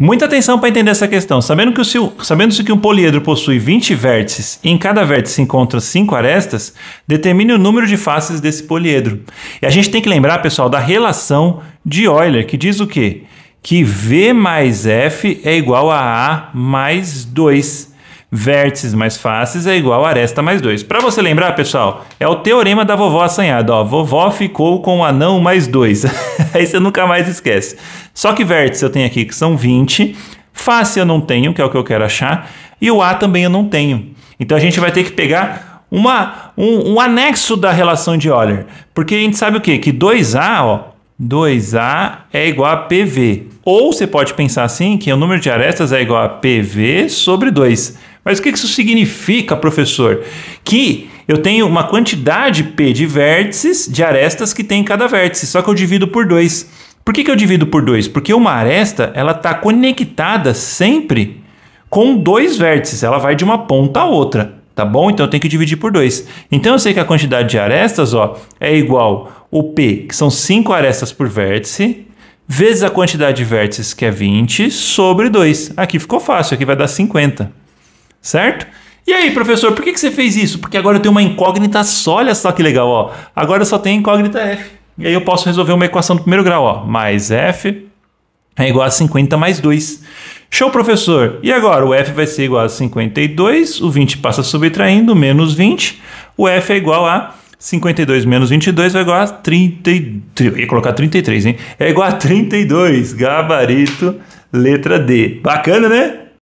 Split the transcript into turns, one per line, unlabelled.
Muita atenção para entender essa questão. Sabendo que, o, sabendo -se que um poliedro possui 20 vértices e em cada vértice se encontra 5 arestas, determine o número de faces desse poliedro. E a gente tem que lembrar, pessoal, da relação de Euler, que diz o quê? Que V mais F é igual a A mais 2. Vértices mais faces é igual a aresta mais 2. Para você lembrar, pessoal, é o teorema da vovó assanhada. Ó, vovó ficou com o anão mais 2. Aí você nunca mais esquece. Só que vértices eu tenho aqui que são 20. Face eu não tenho, que é o que eu quero achar. E o A também eu não tenho. Então a gente vai ter que pegar uma, um, um anexo da relação de Euler. Porque a gente sabe o quê? Que 2A, ó, 2A é igual a PV. Ou você pode pensar assim, que o número de arestas é igual a PV sobre 2. Mas o que isso significa, professor? Que eu tenho uma quantidade P de vértices, de arestas que tem em cada vértice, só que eu divido por 2. Por que, que eu divido por 2? Porque uma aresta ela está conectada sempre com dois vértices, ela vai de uma ponta a outra, tá bom? Então eu tenho que dividir por 2. Então eu sei que a quantidade de arestas ó, é igual o P, que são 5 arestas por vértice, vezes a quantidade de vértices, que é 20, sobre 2. Aqui ficou fácil, aqui vai dar 50 certo? E aí, professor, por que, que você fez isso? Porque agora eu tenho uma incógnita só, olha só que legal, ó. Agora eu só tenho incógnita f. E aí eu posso resolver uma equação do primeiro grau, ó. Mais f é igual a 50 mais 2. Show, professor! E agora? O f vai ser igual a 52, o 20 passa subtraindo, menos 20. O f é igual a 52 menos 22 vai igual a 33. Eu ia colocar 33, hein? É igual a 32. Gabarito, letra D. Bacana, né?